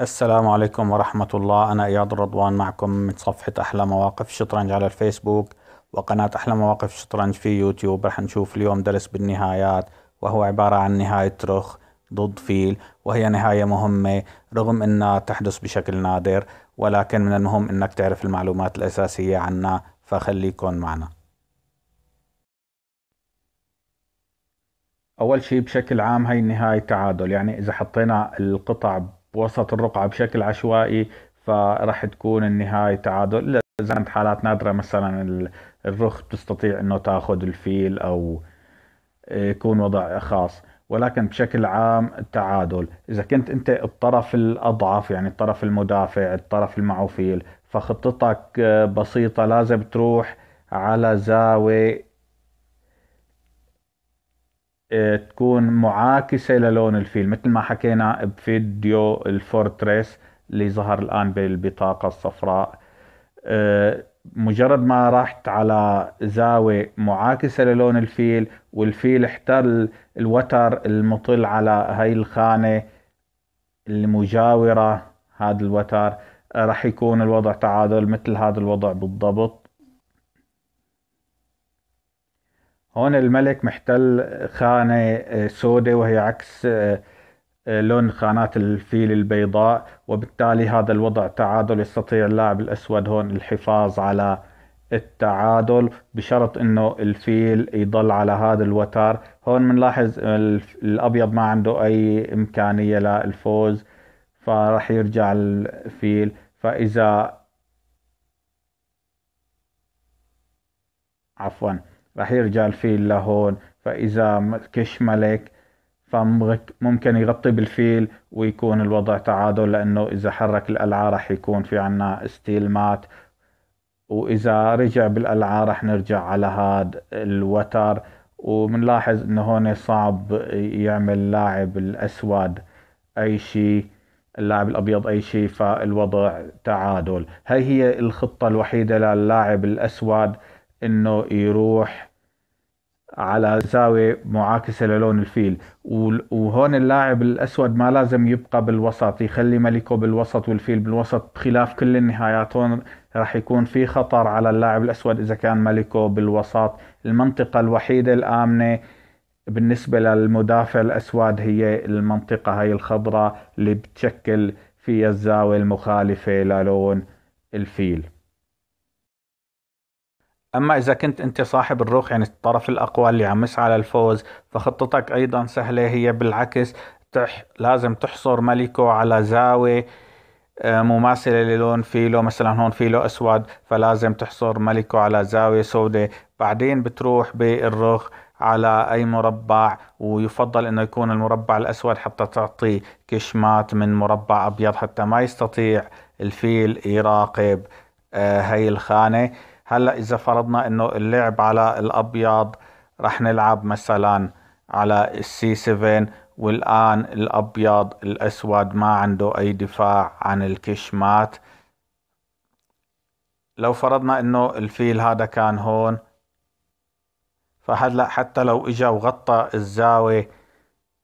السلام عليكم ورحمة الله أنا إياد الرضوان معكم من صفحة أحلى مواقف الشطرنج على الفيسبوك وقناة أحلى مواقف الشطرنج في يوتيوب رح نشوف اليوم درس بالنهايات وهو عبارة عن نهاية رخ ضد فيل وهي نهاية مهمة رغم أنها تحدث بشكل نادر ولكن من المهم أنك تعرف المعلومات الأساسية عنها فخليكن معنا أول شيء بشكل عام هي النهاية تعادل يعني إذا حطينا القطع وسط الرقعة بشكل عشوائي فراح تكون النهاية تعادل الا إذا كانت حالات نادرة مثلا الرخ تستطيع أنه تأخذ الفيل أو يكون وضع خاص ولكن بشكل عام التعادل إذا كنت أنت الطرف الأضعف يعني الطرف المدافع الطرف المعوفيل فخطتك بسيطة لازم تروح على زاوية تكون معاكسة للون الفيل مثل ما حكينا بفيديو الفورتريس اللي ظهر الآن بالبطاقة الصفراء آه، مجرد ما رحت على زاوية معاكسة للون الفيل والفيل احتل الوتر المطل على هاي الخانة المجاورة هذا الوتر راح يكون الوضع تعادل مثل هذا الوضع بالضبط هون الملك محتل خانة آه، سوداء وهي عكس آه، آه، لون خانات الفيل البيضاء وبالتالي هذا الوضع تعادل يستطيع اللاعب الأسود هون الحفاظ على التعادل بشرط انه الفيل يضل على هذا الوتر هون بنلاحظ الابيض ما عنده اي امكانية للفوز فراح يرجع الفيل فاذا عفوا راح يرجع الفيل لهون فإذا كش ملك فممكن يغطي بالفيل ويكون الوضع تعادل لأنه إذا حرك القلعة راح يكون في عنا ستيل مات وإذا رجع بالقلعة راح نرجع على هاد الوتر وبنلاحظ إنه هون صعب يعمل اللاعب الأسود أي شيء اللاعب الأبيض أي شيء فالوضع تعادل هاي هي الخطة الوحيدة للاعب الأسود انه يروح على زاوية معاكسة للون الفيل وهون اللاعب الأسود ما لازم يبقى بالوسط يخلي ملكه بالوسط والفيل بالوسط بخلاف كل النهايات هون راح يكون في خطر على اللاعب الأسود إذا كان ملكه بالوسط المنطقة الوحيدة الآمنة بالنسبة للمدافع الأسود هي المنطقة هي الخضراء اللي بتشكل فيها الزاوية المخالفة للون الفيل أما إذا كنت أنت صاحب الروح يعني الطرف الأقوى اللي عم يسعى للفوز فخطتك أيضا سهلة هي بالعكس تح لازم تحصر ملكه على زاوية آه، مماثلة للون فيلو مثلا هون فيلو أسود فلازم تحصر ملكه على زاوية سوداء بعدين بتروح بالرخ على أي مربع ويفضل أنه يكون المربع الأسود حتى تعطي كشمات من مربع أبيض حتى ما يستطيع الفيل يراقب آه، هاي الخانة هلا اذا فرضنا انه اللعب على الابيض رح نلعب مثلا على السي 7 والان الابيض الاسود ما عنده اي دفاع عن الكشمات لو فرضنا انه الفيل هذا كان هون فهلا حتى لو اجا وغطى الزاوية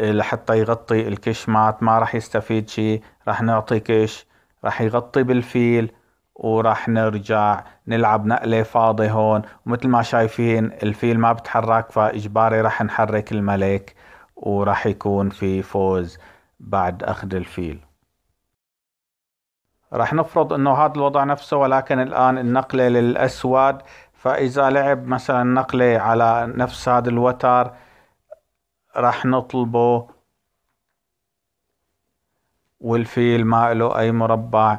لحتى يغطي الكشمات ما رح يستفيد شي رح نعطي كش رح يغطي بالفيل وراح نرجع نلعب نقلة فاضي هون ومثل ما شايفين الفيل ما بتحرك فإجباري راح نحرك الملك وراح يكون في فوز بعد أخذ الفيل راح نفرض أنه هذا الوضع نفسه ولكن الآن النقلة للأسود فإذا لعب مثلا نقلة على نفس هذا الوتر راح نطلبه والفيل ما له أي مربع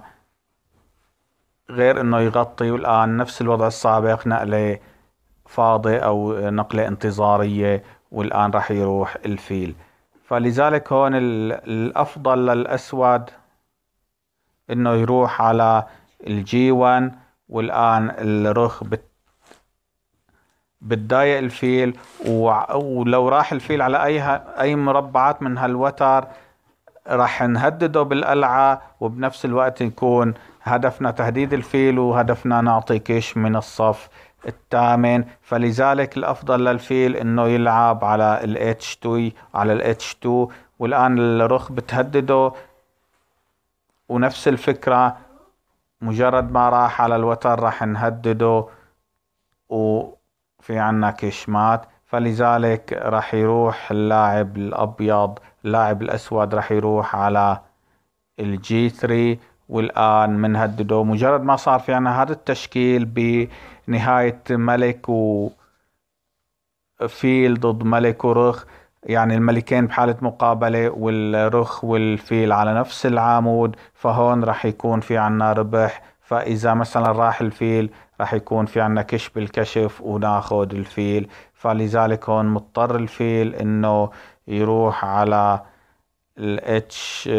غير انه يغطي والان نفس الوضع السابق نقله فاضي او نقله انتظاريه والان راح يروح الفيل فلذلك هون الافضل للاسود انه يروح على الجي 1 والان الرخ بتضايق الفيل ولو راح الفيل على اي اي مربعات من هالوتر راح نهدده بالقلعة وبنفس الوقت نكون هدفنا تهديد الفيل وهدفنا نعطي كيش من الصف الثامن فلذلك الأفضل للفيل أنه يلعب على ال H2 على ال H2 والآن الرخ بتهدده ونفس الفكرة مجرد ما راح على الوتر راح نهدده وفي عنا مات فلذلك راح يروح اللاعب الابيض اللاعب الاسود راح يروح على الجي 3 والان بنهدده مجرد ما صار في عنا هذا التشكيل بنهاية ملك و فيل ضد ملك ورخ يعني الملكين بحالة مقابلة والرخ والفيل على نفس العمود فهون راح يكون في عنا ربح فإذا مثلا راح الفيل راح يكون في عنا كش بالكشف وناخد الفيل فلذلك هون مضطر الفيل انه يروح على الاتش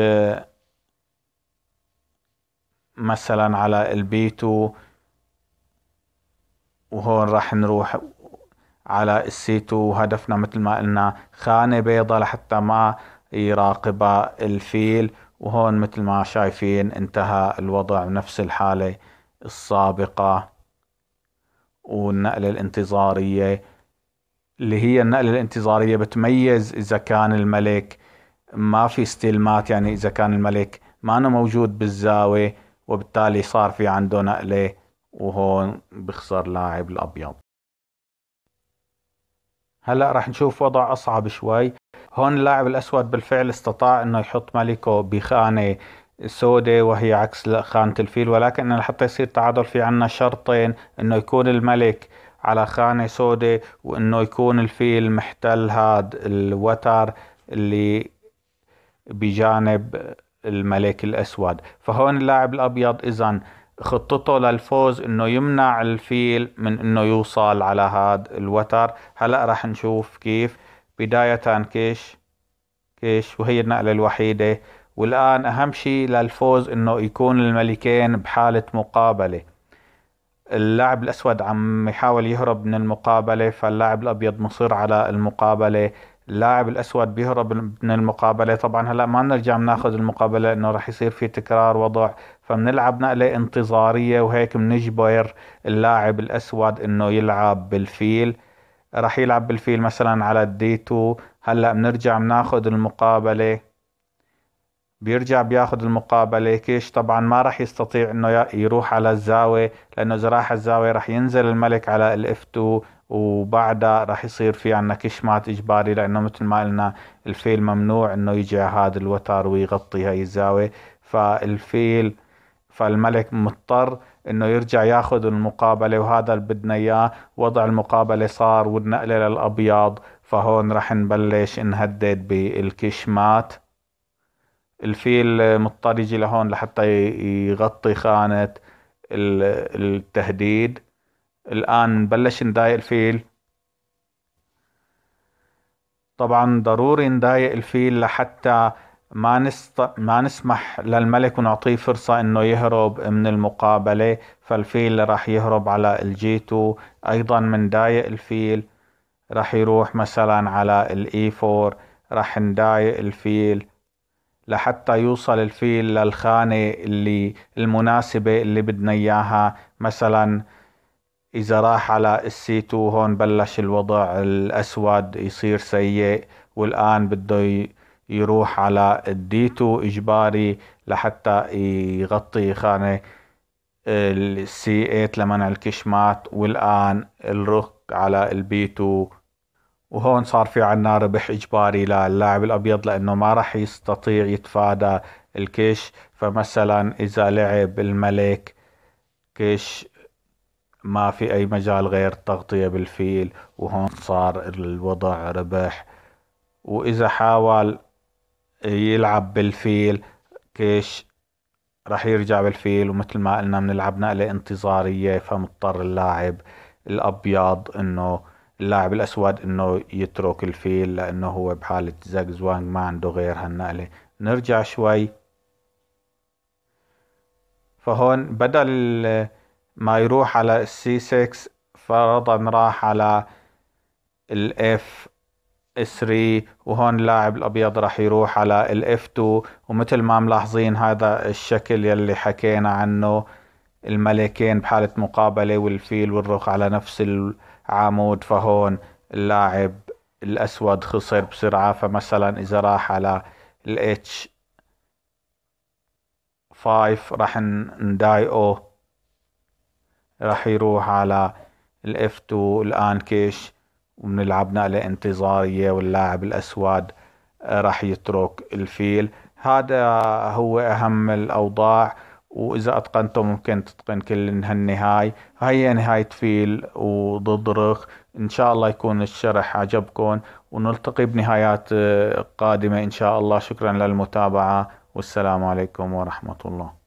مثلا على البي 2 وهون راح نروح على السي 2 وهدفنا مثل ما قلنا خانة بيضة لحتى ما يراقبها الفيل وهون مثل ما شايفين انتهى الوضع بنفس الحالة السابقة والنقلة الانتظارية اللي هي النقلة الانتظارية بتميز إذا كان الملك ما في استلمات يعني إذا كان الملك ما أنا موجود بالزاوية وبالتالي صار في عنده نقلة وهون بخسر لاعب الأبيض هلا رح نشوف وضع أصعب شوي هون اللاعب الأسود بالفعل استطاع أنه يحط ملكه بخانة سوداء وهي عكس خانة الفيل ولكن لحتى يصير تعادل في عنا شرطين انه يكون الملك على خانة سوداء وانه يكون الفيل محتل هاد الوتر اللي بجانب الملك الاسود فهون اللاعب الابيض اذا خطته للفوز انه يمنع الفيل من انه يوصل على هاد الوتر هلا رح نشوف كيف بداية كيش كيش وهي النقلة الوحيدة والآن أهم شيء للفوز أنه يكون الملكين بحالة مقابلة اللاعب الأسود عم يحاول يهرب من المقابلة فاللاعب الأبيض مصر على المقابلة اللاعب الأسود بيهرب من المقابلة طبعا هلأ ما نرجع بناخذ المقابلة إنه رح يصير في تكرار وضع فبنلعب نقلة انتظارية وهيك بنجبر اللاعب الأسود إنه يلعب بالفيل رح يلعب بالفيل مثلا على الدي 2 هلأ بنرجع بناخذ المقابلة بيرجع بياخد المقابلة كيش طبعا ما راح يستطيع انه يروح على الزاوية لانه اذا راح الزاوية راح ينزل الملك على الاف 2 وبعدها راح يصير في عنا كشمات اجباري لانه مثل ما قلنا الفيل ممنوع انه يجي على هذا الوتر ويغطي هاي الزاوية فالفيل فالملك مضطر انه يرجع ياخذ المقابله وهذا اللي بدنا اياه وضع المقابله صار والنقله للابيض فهون رح نبلش نهدد بالكشمات الفيل مضطر يجي لهون لحتى يغطي خانة التهديد الآن بلش نضايق الفيل طبعا ضروري نضايق الفيل لحتى ما نست... ما نسمح للملك ونعطيه فرصة انه يهرب من المقابلة فالفيل راح يهرب على الجيتو ايضا من ضايق الفيل راح يروح مثلا على الاي 4 e راح نضايق الفيل لحتى يوصل الفيل للخانة اللي المناسبة اللي بدنا إياها مثلا إذا راح على السي تو هون بلش الوضع الأسود يصير سيء والآن بده يروح على الدي تو إجباري لحتى يغطي خانة السي 8 لمنع الكشمات والآن الرق على البي 2 وهون صار في عنا ربح إجباري للاعب الأبيض لأنه ما راح يستطيع يتفادى الكيش فمثلا إذا لعب الملك كيش ما في أي مجال غير التغطية بالفيل وهون صار الوضع ربح وإذا حاول يلعب بالفيل كيش راح يرجع بالفيل ومثل ما قلنا بنلعب نقلة انتظارية فمضطر اللاعب الأبيض إنه اللاعب الأسود أنه يترك الفيل لأنه هو بحالة زاك زوانج ما عنده غير هالنقلة نرجع شوي فهون بدل ما يروح على السي 6 فرضا راح على الاف 3 وهون اللاعب الابيض راح يروح على الاف 2 ومثل ما ملاحظين هذا الشكل يلي حكينا عنه الملكين بحالة مقابلة والفيل والرخ على نفس ال... عمود فهون اللاعب الاسود خسر بسرعة فمثلا اذا راح على الاتش 5 راح نضايقه راح يروح على الاف 2 الان كيش نقلة انتظارية واللاعب الاسود آه، راح يترك الفيل هذا هو اهم الاوضاع واذا اتقنته ممكن تتقن كل هالنهاي هاي نهاية فيل وضد رخ ان شاء الله يكون الشرح عجبكم ونلتقي بنهايات آه، قادمة ان شاء الله شكرا للمتابعة والسلام عليكم ورحمة الله